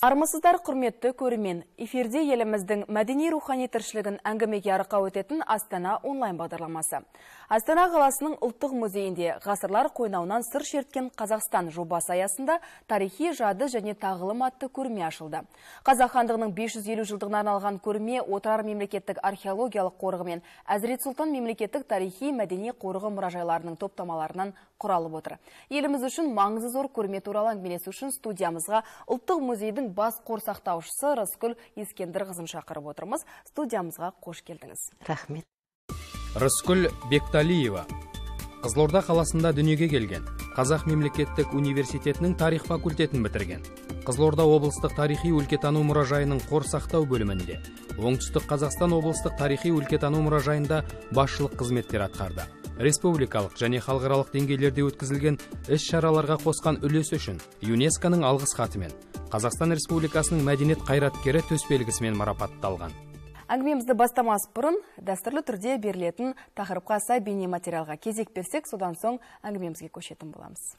Армысыздар құрметті көрімен, эфирде еліміздің мәдени рухани тіршілігін әңгімеге арқа өтетін Астана онлайн бағдарламасы. Астана қаласының ұлттық музейінде ғасырлар қойнауынан сыр шерткен Қазақстан жобасы аясында тарихи жады және тағылым атты көрме ашылды. Қазақ хандығының 550 жылдығына арналған көрме Отырар мемлекеттік археологиялық қорығы мен Әзірет Сұлтан мемлекеттік тарихи мәдени қорығы мұражайларының топтамаларынан құралып отыр еліміз үшін маңызы зор көрме туралы әңгімелесу үшін студиямызға ұлттық музейдің бас қорсақтаушысы сақтаушысы рыскүл ескендірқызын шақырып отырмыз студиямызға қош келдіңіз рахмет рыскүл бекталиева қызылорда қаласында дүниеге келген қазақ мемлекеттік университетінің тарих факультетін бітірген қызылорда облыстық тарихи өлкетану мұражайының қор сақтау бөлімінде оңтүстік қазақстан облыстық тарихи өлкетану мұражайында басшылық қызметтер атқарды республикалық және халықаралық деңгейлерде өткізілген іс шараларға қосқан үлесі үшін юнесконың ның алғыс хатымен қазақстан республикасының мәдениет қайраткері төсбелгісімен марапатталған әңгімемізді бастамас бұрын дәстүрлі түрде берілетін тақырыпқа сай бейнематериалға кезек берсек содан соң әңгімемізге көшетін боламыз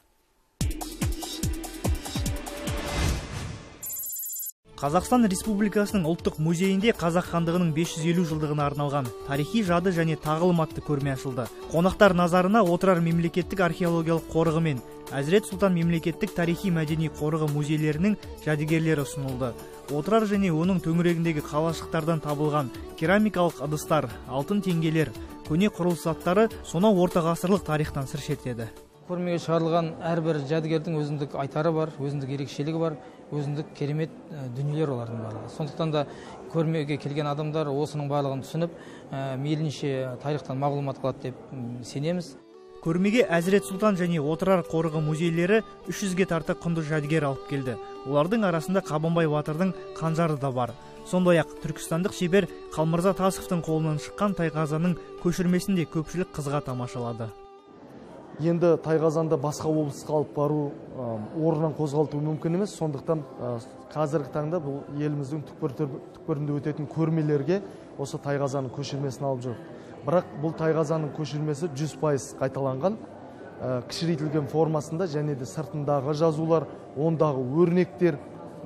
қазақстан республикасының ұлттық музейінде қазақ хандығының 550 жылдығына арналған тарихи жады және тағылым атты көрме ашылды қонақтар назарына отырар мемлекеттік археологиялық қорығы мен әзірет сұлтан мемлекеттік тарихи мәдени қорығы музейлерінің жәдігерлері ұсынылды отырар және оның төңірегіндегі қалашықтардан табылған керамикалық ыдыстар алтын теңгелер көне құрылыс заттары сонау ортағасырлық тарихтан сыр шертеді көрмеге шығарылған әрбір жәдігердің өзіндік айтары бар өзіндік ерекшелігі бар өзіндік керемет э, дүниелер олардың барлығы сондықтан да көрмеге келген адамдар осының барлығын түсініп э, мейлінше тарихтан мағлұмат алады деп сенеміз көрмеге әзірет сұлтан және отырар қорығы музейлері үш жүзге тарта құнды жәдігер алып келді олардың арасында қабанбай батырдың қанжары да бар сондай ақ түркістандық шебер қалмырза тасовтың қолынан шыққан тайқазанның көшірмесін де көпшілік қызға тамашалады енді тайғазанды басқа облысқа алып бару орнынан қозғалту мүмкін емес сондықтан қазіргі таңда бұл еліміздің түкпірінде өтетін көрмелерге осы Тайғазанның көшірмесін алып жүр бірақ бұл Тайғазанның көшірмесі жүз пайыз қайталанған кішірейтілген формасында және де сыртындағы жазулар ондағы өрнектер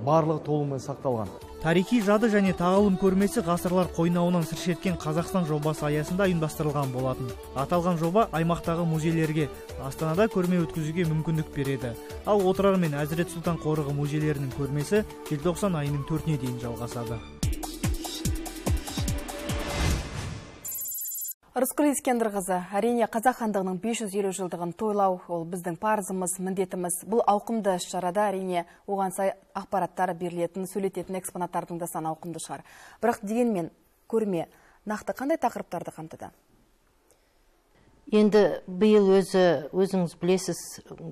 барлығы толығымен сақталған тарихи жады және тағылым көрмесі ғасырлар қойнауынан сыр шерткен қазақстан жобасы аясында ұйымдастырылған болатын аталған жоба аймақтағы музейлерге астанада көрме өткізуге мүмкіндік береді ал отырар мен әзірет сұлтан қорығы музейлерінің көрмесі желтоқсан айының төртіне дейін жалғасады Рыскүл ғызы, әрине қазақ хандығының 550 жылдығын тойлау, ол біздің парызымыз, міндетіміз. Бұл ауқымды шарада әрине оған сай ақпараттар берілетін, сөйлететін экспонаттардың да саны ауқымды шығар. Бірақ дегенмен көрме нақты қандай тақырыптарды қамтыды? Енді биыл өзі өзіңіз білесіз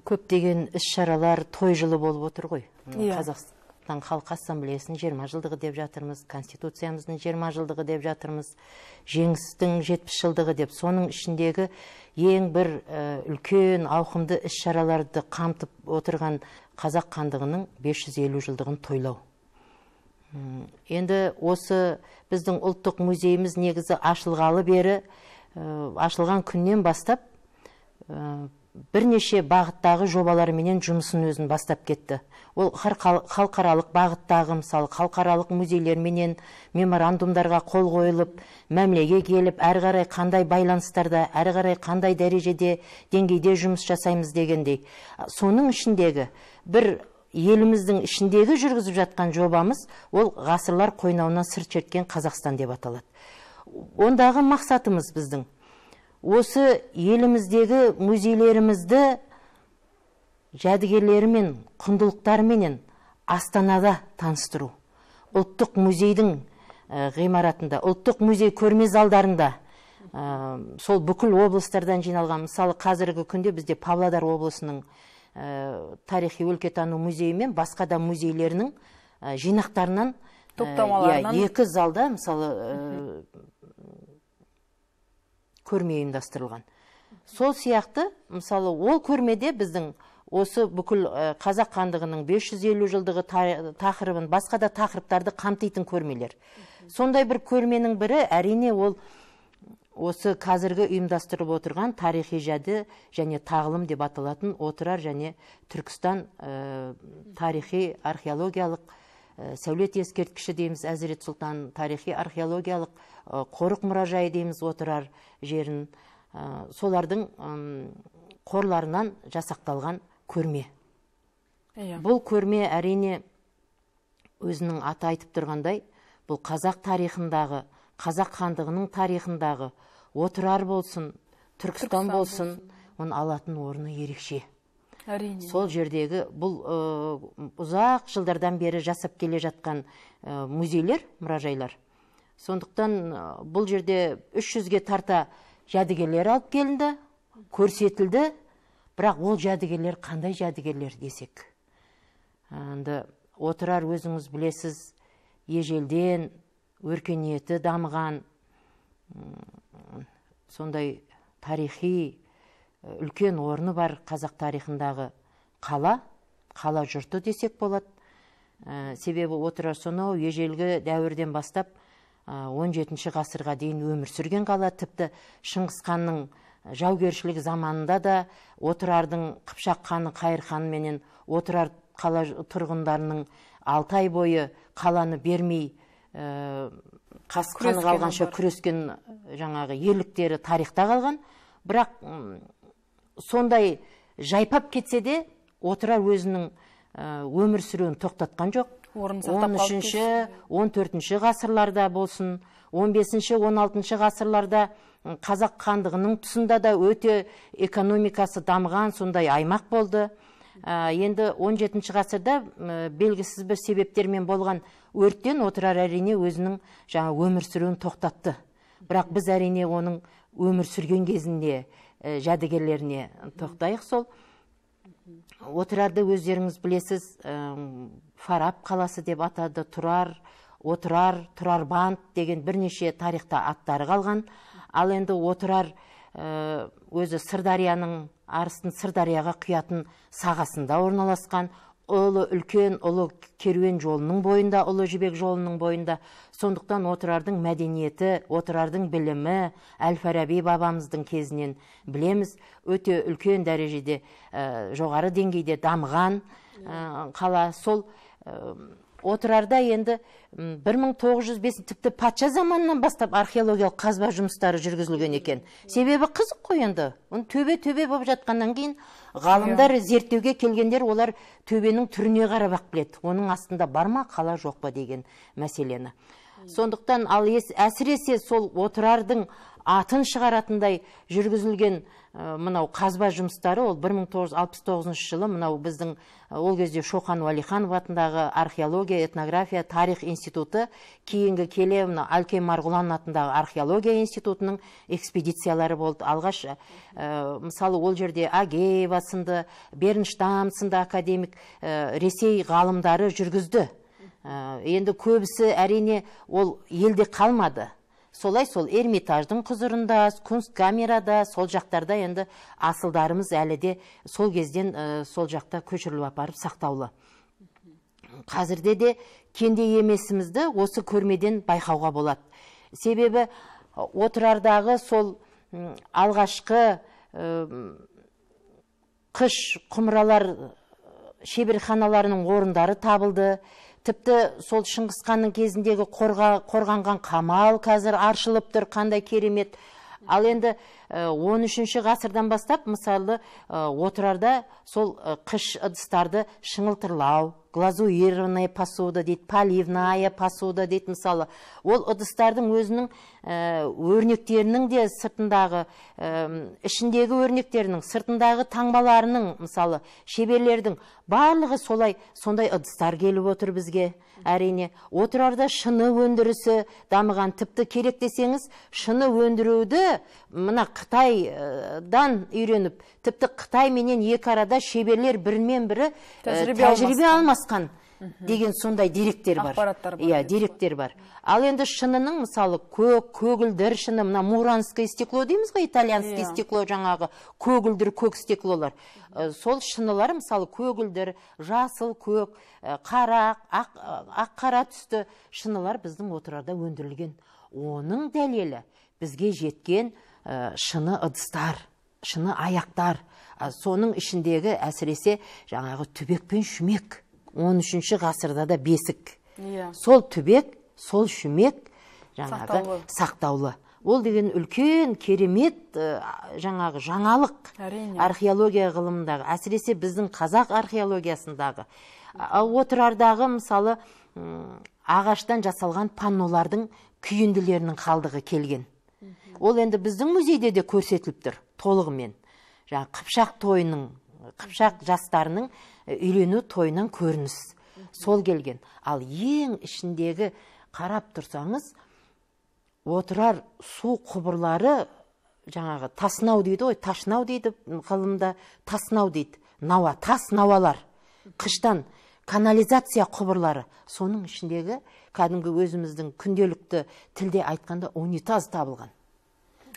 көптеген іс шаралар той жылы болып отыр ғой иә сондықтан халық ассамблеясының жиырма жылдығы деп жатырмыз конституциямыздың жиырма жылдығы деп жатырмыз жеңістің жетпіс жылдығы деп соның ішіндегі ең бір үлкен ауқымды іс шараларды қамтып отырған қазақ хандығының 550 жылдығын тойлау енді осы біздің ұлттық музейіміз негізі ашылғалы бері ашылған күннен бастап бірнеше бағыттағы жобаларменен жұмысын өзін бастап кетті ол халықаралық бағыттағы мысалы халықаралық музейлерменен меморандумдарға қол қойылып мәмілеге келіп әрі қарай қандай байланыстарда әрі қарай қандай дәрежеде деңгейде жұмыс жасаймыз дегендей соның ішіндегі бір еліміздің ішіндегі жүргізіп жатқан жобамыз ол ғасырлар қойнауынан сыр шерткен қазақстан деп аталады ондағы мақсатымыз біздің осы еліміздегі музейлерімізді жәдігерлерімен құндылықтарменен астанада таныстыру ұлттық музейдің э, ғимаратында ұлттық музей көрме залдарында ә, сол бүкіл облыстардан жиналған мысалы қазіргі күнде бізде павлодар облысының ә, тарихи өлкетану музейі мен басқа да музейлерінің жинақтарынан топтамаларынан иә, екі залда мысалы көрме ұйымдастырылған сол сияқты мысалы ол көрмеде біздің осы бүкіл қазақ хандығының 550 жылдығы тақырыбын басқа да тақырыптарды қамтитын көрмелер сондай бір көрменің бірі әрине ол осы қазіргі ұйымдастырып отырған тарихи жәді және тағылым деп аталатын отырар және түркістан ә, тарихи археологиялық Э, сәулет ескерткіші дейміз әзірет сұлтан тарихи археологиялық э, қорық мұражайы дейміз отырар жерін э, солардың қорларынан жасақталған көрме иә. бұл көрме әрине өзінің аты айтып тұрғандай бұл қазақ тарихындағы қазақ хандығының тарихындағы отырар болсын түркістан, түркістан болсын оның алатын орны ерекше әрине сол жердегі бұл ұзақ жылдардан бері жасап келе жатқан музейлер мұражайлар сондықтан бұл жерде 300-ге тарта жәдігерлер алып келінді көрсетілді бірақ ол жәдігерлер қандай жәдігерлер десек енді отырар өзіңіз білесіз ежелден өркениеті дамыған сондай тарихи үлкен орны бар қазақ тарихындағы қала қала жұрты десек болады ә, себебі отырар сонау ежелгі дәуірден бастап ә, он жетінші ғасырға дейін өмір сүрген қала тіпті шыңғыс ханның ә, жаугершілік заманында да отырардың қыпшақ ханы қайыр ханменен отырар қала тұрғындарының алты ай бойы қаланы бермей ә, қалғанша күрескен жаңағы ерліктері тарихта қалған бірақ сондай жайпап кетсе де отырар өзінің ә, өмір сүруін тоқтатқан жоқ он үшінші он төртінші ғасырларда болсын 15 бесінші он алтыншы ғасырларда қазақ хандығының тұсында да өте экономикасы дамыған сондай аймақ болды ә, енді 17 жетінші ғасырда белгісіз бір себептермен болған өрттен отырар әрине өзінің жаңа өмір сүруін тоқтатты бірақ біз әрине оның өмір сүрген кезінде Э, жәдігерлеріне тоқтайық сол отырарды өздеріңіз білесіз фараб қаласы деп атады тұрар отырар тұрарбанд деген бірнеше тарихта аттары қалған ал енді отырар э, өзі сырдарияның арыстың сырдарияға құятын сағасында орналасқан ұлы үлкен ұлы керуен жолының бойында ұлы жібек жолының бойында сондықтан отырардың мәдениеті отырардың білімі әл фараби бабамыздың кезінен білеміз өте үлкен дәрежеде ә, жоғары деңгейде дамыған ә, қала сол отырарда енді 1905 тіпті патша заманынан бастап археологиялық қазба жұмыстары жүргізілген екен себебі қызық қой енді оны төбе төбе болып жатқаннан кейін ғалымдар иә. зерттеуге келгендер олар төбенің түріне қарап ақ біледі оның астында бар ма қала жоқ па деген мәселені иә. сондықтан ал әсіресе сол отырардың атын шығаратындай жүргізілген мынау қазба жұмыстары ол 1969 жылы мынау біздің ол кезде шоқан уәлиханов атындағы археология этнография тарих институты кейінгі келе мына әлкей марғұлан атындағы археология институтының экспедициялары болды алғаш ә, мысалы ол жерде агеева сынды бернштам сынды академик ресей ғалымдары жүргізді енді көбісі әрине ол елде қалмады солай сол эрмитаждың құзырында камерада сол жақтарда енді асылдарымыз әлі де сол кезден э, сол жақта көшіріліп апарып сақтаулы қазірде де кенде емесімізді осы көрмеден байқауға болады себебі отырардағы сол алғашқы э, қыш құмыралар э, шеберханаларының орындары табылды тіпті сол шыңғыс кезіндегі қорға, қорғанған қамал қазір аршылып тұр қандай керемет ал енді Э, он үшінші ғасырдан бастап мысалы э, отырарда сол э, қыш ыдыстарды шыңылтырлау глазуированная посуда дейді поливная посуда дейді мысалы ол ыдыстардың өзінің өрнектерінің де сыртындағы ішіндегі өрнектерінің сыртындағы таңбаларының мысалы шеберлердің барлығы солай сондай ыдыстар келіп отыр бізге әрине отырарда шыны өндірісі дамыған тіпті керек десеңіз шыны өндіруді мына қытайдан э, үйреніп тіпті қытай менен екі арада шеберлер бірінен бірі э, тәжірибе алмасқан деген сондай деректер бар ақпараттар иә деректер бар ал енді шынының мысалы көк көгілдір шыны мына муранское стекло дейміз ғой итальянский иә. стекло жаңағы көгілдір көк стеклолар сол шынылар мысалы көгілдір жасыл көк қара ақ, ақ қара түсті шынылар біздің отырарда өндірілген оның дәлелі бізге жеткен шыны ыдыстар шыны аяқтар соның ішіндегі әсіресе жаңағы түбек пен шүмек 13 үшінші ғасырда да бесік иә. сол түбек сол шүмек жаңағы сақтаулы, ол деген үлкен керемет жаңағы жаңалық археология ғылымындағы әсіресе біздің қазақ археологиясындағы отырардағы мысалы ағаштан жасалған паннолардың күйінділерінің қалдығы келген ол енді біздің музейде де көрсетіліп тұр толығымен жаңағы қыпшақ тойының қыпшақ жастарының э, үйлену тойынан көрініс сол келген ал ең ішіндегі қарап тұрсаңыз отырар су құбырлары жаңағы тасынау дейді ғой ташынау дейді ғылымда тасынау дейді науа тас науалар қыштан канализация құбырлары соның ішіндегі кәдімгі өзіміздің күнделікті тілде айтқанда унитаз табылған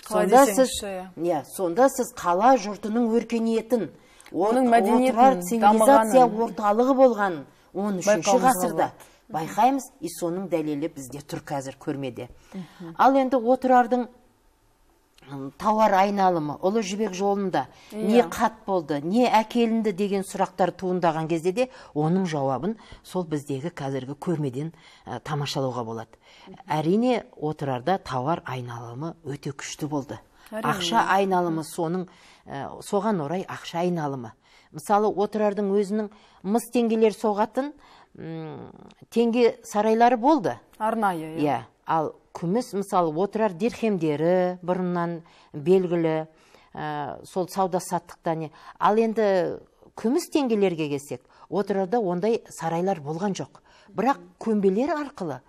сонда сіз иә. иә сонда сіз қала жұртының өркениетін оның мәдениетін орталығы болған 13 ғасырда байқаймыз и соның дәлелі бізде тұр қазір көрмеде ал енді отырардың тауар айналымы ұлы жібек жолында не иә. қат болды не әкелінді деген сұрақтар туындаған кезде де оның жауабын сол біздегі қазіргі көрмеден ә, тамашалауға болады әрине отырарда тауар айналымы өте күшті болды ақша айналымы соның ә, соған орай ақша айналымы мысалы отырардың өзінің мыс теңгелер соғатын ұм, теңге сарайлары болды арнайы иә yeah, иә. ал күміс мысалы отырар дирхемдері бұрыннан белгілі ә, сол сауда саттықта ал енді күміс теңгелерге келсек отырарда ондай сарайлар болған жоқ бірақ көмбелер арқылы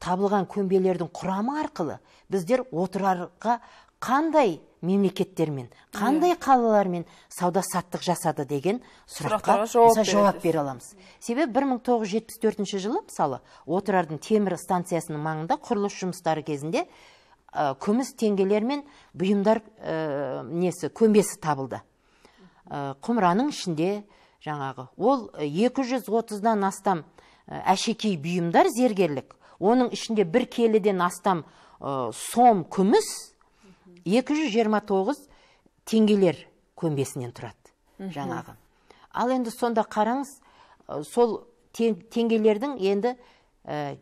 табылған көмбелердің құрамы арқылы біздер отырарға қандай мемлекеттермен қандай иә. қалалармен сауда саттық жасады деген сұраққа жауап, жауап бере аламыз себебі 1974 жылы мысалы отырардың темір станциясының маңында құрылыс жұмыстары кезінде ә, күміс теңгелер мен бұйымдар ә, несі көмбесі табылды ә, құмыраның ішінде жаңағы ол 230-дан астам әшекей бұйымдар зергерлік оның ішінде бір келіден астам сом күміс 229 теңгелер көмбесінен тұрады жаңағы ал енді сонда қараңыз сол теңгелердің енді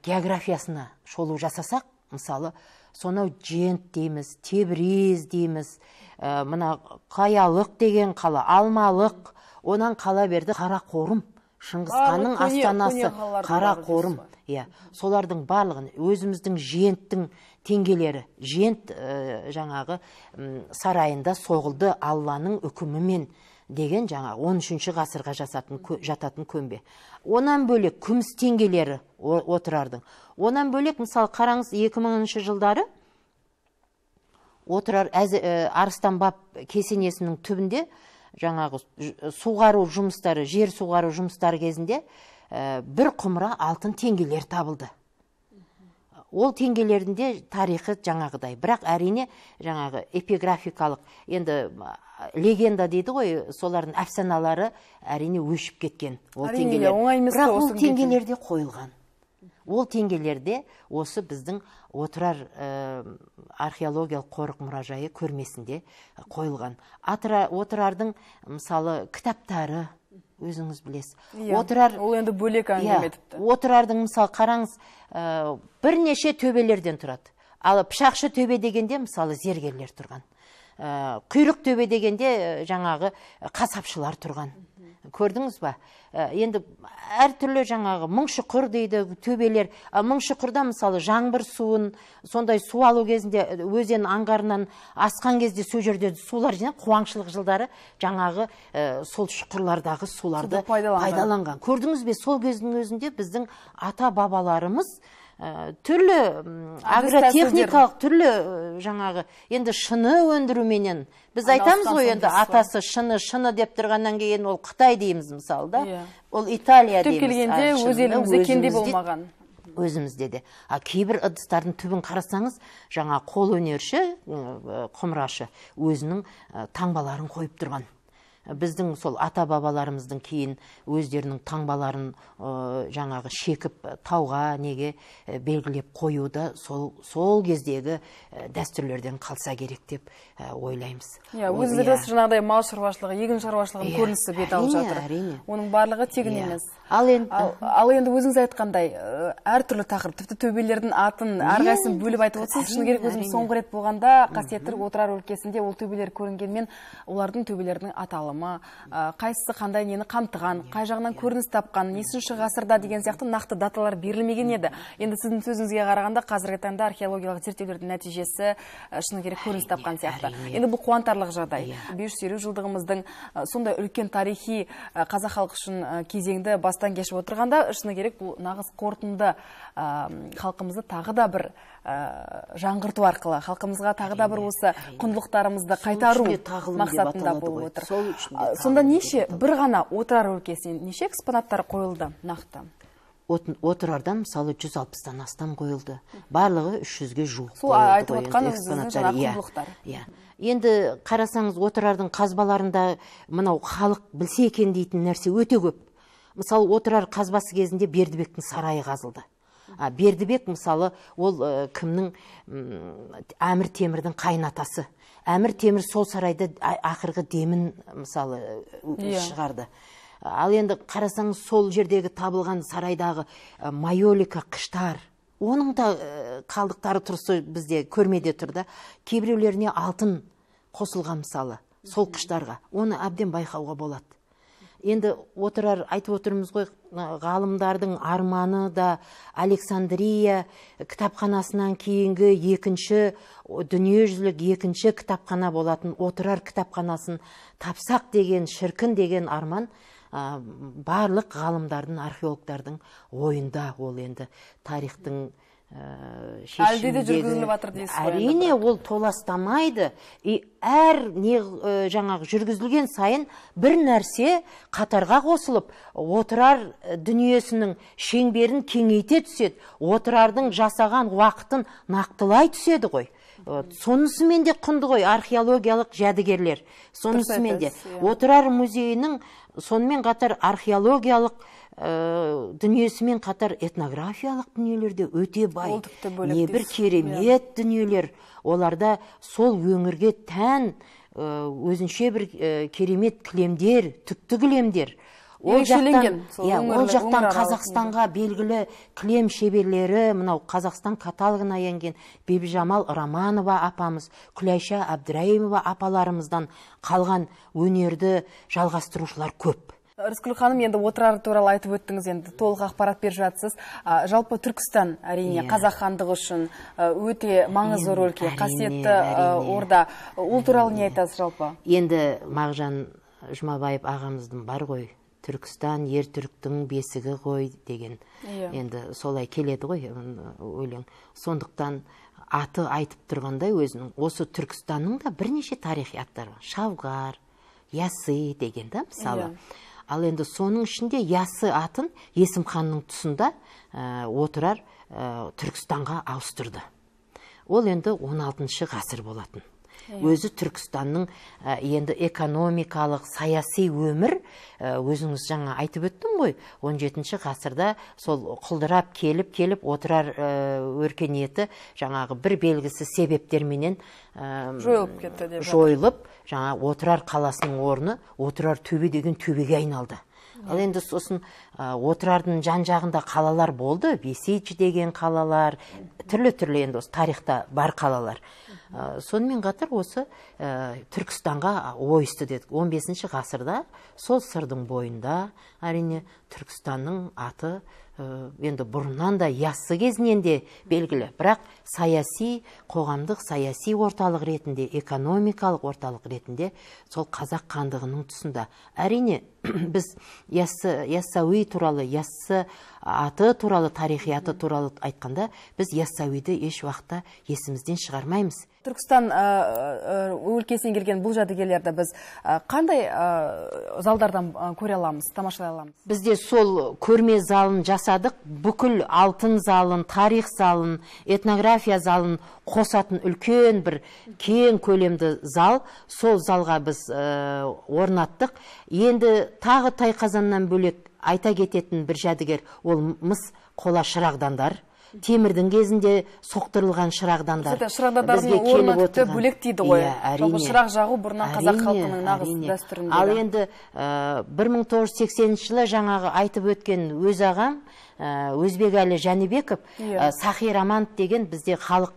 географиясына шолу жасасақ мысалы сонау жент дейміз тебриз дейміз ә, мына қаялық деген қала алмалық онан қала берді қарақорым шыңғысханның астанасы қара қорым иә солардың барлығын өзіміздің женттің теңгелері жент э, жаңағы сарайында соғылды алланың үкімімен деген жаңа 13 ғасырға жасатын, жататын көмбе онан бөлек күміс теңгелері отырардың онан бөлек мысалы қараңыз 2000 жылдары отырар әзі, ә, э, арыстанбап кесенесінің түбінде жаңағы суғару жұмыстары жер суғару жұмыстары кезінде э, бір құмыра алтын теңгелер табылды ол теңгелердің де тарихы жаңағыдай бірақ әрине жаңағы эпиграфикалық енді легенда дейді ғой солардың әфсаналары әрине өшіп кеткен ол теңгелер бірақ ол теңгелерде қойылған ол теңгелерде осы біздің отырар ә, археологиялық қорық мұражайы көрмесінде қойылған Атыра, отырардың мысалы кітаптары өзіңіз білесіз yeah, иә, отырар ол енді бөлек иә, әңгіме yeah, отырардың мысалы қараңыз ә, бірнеше төбелерден тұрады ал пышақшы төбе дегенде мысалы зергерлер тұрған ә, құйрық төбе дегенде жаңағы қасапшылар тұрған көрдіңіз ба ә, енді әртүрлі жаңағы мыңшұқыр дейді төбелер ә, мыңшұқырда мысалы жаңбыр суын сондай су алу кезінде ә, өзен аңғарынан асқан кезде сол жерде сулар жинап қуаңшылық жылдары жаңағы ә, сол шұқырлардағы суларды пайдаланған көрдіңіз бе сол кездің өзінде біздің ата бабаларымыз Ә, түрлі агротехникалық түрлі жаңағы енді шыны өндіруменен біз айтамыз ғой енді атасы шыны шыны деп тұрғаннан кейін ол қытай дейміз мысалы да иә. ол италия түптеп келгенде өз елімізде болмаған өзімізде де а кейбір ыдыстардың түбін қарасаңыз жаңа қол өнерші құмырашы өзінің таңбаларын қойып тұрған біздің сол ата бабаларымыздың кейін өздерінің таңбаларын ә, жаңағы шекіп тауға неге ә, белгілеп қою да сол, сол кездегі дәстүрлерден қалса керек деп ойлаймыз иә өздеріңіз иә. жаңағыдай мал шаруашылығы егін шаруашылығының иә, көрінісі бет алып жатыр әрине оның барлығы тегін иә. емес ал енді ал, енді өзіңіз айтқандай әртүрлі тақырып тіпті төбелердің атын әрқайсысын бөліп айтып отырсыз шыны керек өзім соңғы рет болғанда қасиетті отырар өлкесінде ол төбелер көрінгенмен олардың төбелерінің аталымы ма ә, қайсысы қандай нені қамтыған иә, қай жағынан иә. көрініс тапқан несінші ғасырда деген сияқты нақты даталар берілмеген еді енді сіздің сөзіңізге қарағанда қазіргі таңда археологиялық зерттеулердің нәтижесі ә, шыны керек көрініс тапқан сияқты енді бұл қуантарлық жағдай иә. бес жүз елу жылдығымыздың ә, сондай үлкен тарихи қазақ халқы үшін кезеңді бастан кешіп отырғанда шыны керек бұл нағыз қорытынды халқымызды тағы да бір Э, жаңғырту арқылы халқымызға тағы да бір осы құндылықтарымызды қайтару мақсатында болып отыр сонда неше бір ғана отырар өлкесінен неше экспонаттар қойылды нақты отырардан мысалы жүз алпыстан астам қойылды барлығы үш жүзге жуық сол айтып отқан иә, иә енді қарасаңыз отырардың қазбаларында мынау халық білсе екен дейтін нәрсе өте көп мысалы отырар қазбасы кезінде бердібектің сарайы қазылды ә, бердібек мысалы ол э, кімнің әмір темірдің қайнатасы. әмір темір сол сарайды ақырғы демін мысалы иә. шығарды ал енді қарасаңыз сол жердегі табылған сарайдағы э, майолика қыштар оның да э, қалдықтары тұр бізде көрмеде тұр да кейбіреулеріне алтын қосылған мысалы сол қыштарға оны әбден байқауға болады енді отырар айтып отырмыз ғой ғалымдардың арманы да александрия кітапханасынан кейінгі екінші дүниежүзілік екінші кітапхана болатын отырар кітапханасын тапсақ деген шіркін деген арман барлық ғалымдардың археологтардың ойында ол енді тарихтың әлде де жүргізіліп жатыр дейсіз ғой әрине ол толастамайды и әр не э, жаңағы жүргізілген сайын бір нәрсе қатарға қосылып отырар э, дүниесінің шеңберін кеңейте түседі отырардың жасаған уақытын нақтылай түседі ғой вот сонысымен де құнды ғой археологиялық жәдігерлер сонысымен де отырар музейінің сонымен қатар археологиялық ә, дүниесімен қатар этнографиялық дүниелер де өте бай небір иә. керемет дүниелер оларда сол өңірге тән э, өзінше бір э, керемет кілемдер түкті кілемдер ол жақтан иә, қазақстанға белгілі кілем шеберлері мынау қазақстан каталогына енген бибіжамал романова апамыз күләйша әбдірайымова апаларымыздан қалған өнерді жалғастырушылар көп рыскүл ханым енді отырар туралы айтып өттіңіз енді толық ақпарат беріп жатсыз жалпы түркістан әрине yeah. Иә. қазақ хандығы үшін өте маңызды өлке қасиетті орда ол туралы не айтасыз жалпы енді мағжан жұмабаев ағамыздың бар ғой түркістан ер түріктің бесігі ғой деген yeah. Иә. енді солай келеді ғой өлең сондықтан аты айтып тұрғандай өзінің осы түркістанның да бірнеше тарихи аттары бар шавғар ясы деген да мысалы иә. ал енді соның ішінде ясы атын есім ханның тұсында ә, отырар ә, түркістанға ауыстырды ол енді 16 ғасыр болатын өзі түркістанның енді экономикалық саяси өмір өзіңіз жаңа айтып өттің ғой 17 ғасырда сол құлдырап келіп келіп отырар өркениеті жаңағы бір белгісі себептерменен жойылып кетті деп жойылып жаңа отырар қаласының орны отырар төбе деген төбеге айналды иә. ал енді сосын Э, отырардың жан жағында қалалар болды бесич деген қалалар түрлі түрлі енді осы тарихта бар қалалар ә, сонымен қатар осы ә, түркістанға ойысты деді. 15 бесінші ғасырда сол сырдың бойында әрине түркістанның аты енді бұрыннан да яссы кезінен де белгілі бірақ саяси қоғамдық саяси орталық ретінде экономикалық орталық ретінде сол қазақ хандығының тұсында әрине біз яссауи туралы яссы аты туралы тарихи аты туралы айтқанда біз яссауиді еш уақытта есімізден шығармаймыз түркістан өлкесінен келген бұл жәдігерлерді біз қандай залдардан көре аламыз тамашалай аламыз бізде сол көрме залын жасадық бүкіл алтын залын тарих залын этнография залын қосатын үлкен бір кең көлемді зал сол залға біз орнаттық енді тағы тайқазаннан бөлек айта кететін бір жәдігер ол мыс қола шырағдандар темірдің кезінде соқтырылған шырағдандар бізге келіп тіпті бөлек дейді ғой иә шырақ жағу бұрыннан қазақ халқының нағыз дәстүрінде ал енді э, бір мың тоғыз жүз сексенінші жылы жаңағы айтып өткен өз ағам э, өзбекәлі жәнібеков э, иә. сахи романт деген бізде халық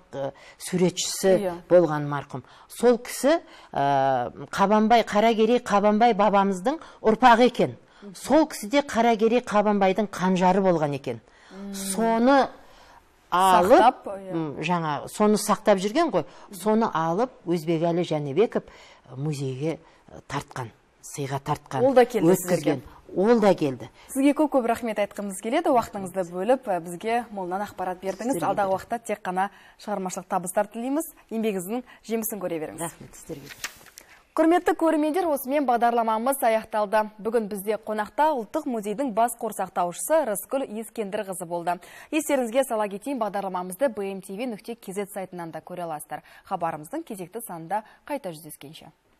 суретшісі иә. болған марқұм сол кісі қабанбай қаракерей қабанбай бабамыздың ұрпағы екен сол кісіде қаракерей қабанбайдың қанжары болған екен соны алып жаңа соны сақтап жүрген ғой соны алып өзбекәлі жәнібеков музейге тартқан сыйға тартқан ол да келді өткізген ол да келді сізге көп көп рахмет айтқымыз келеді уақытыңызды бөліп бізге молынан ақпарат бердіңіз алдағы уақытта тек қана шығармашылық табыстар тілейміз еңбегіңіздің жемісін көре беріңіз рахмет сіздерге Құрметті көрімендер осымен бағдарламамыз аяқталды. Бүгін бізде қонақта ұлттық музейдің бас қорсақтаушысы Рыскүл Ескендір ғызы болды. Естеріңізге сала кетейін бағдарламамызды bmtv.kz сайтынан да көре Хабарымыздың кезекті санында қайта жүздескенше.